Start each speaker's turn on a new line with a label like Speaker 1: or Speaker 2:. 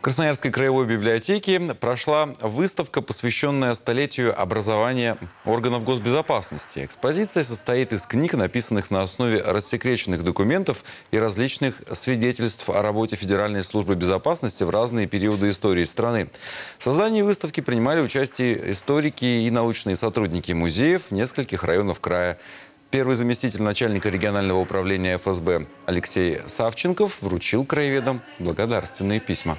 Speaker 1: Красноярской краевой библиотеке прошла выставка, посвященная столетию образования органов госбезопасности. Экспозиция состоит из книг, написанных на основе рассекреченных документов и различных свидетельств о работе Федеральной службы безопасности в разные периоды истории страны. В создании выставки принимали участие историки и научные сотрудники музеев нескольких районов края. Первый заместитель начальника регионального управления ФСБ Алексей Савченков вручил краеведам благодарственные письма.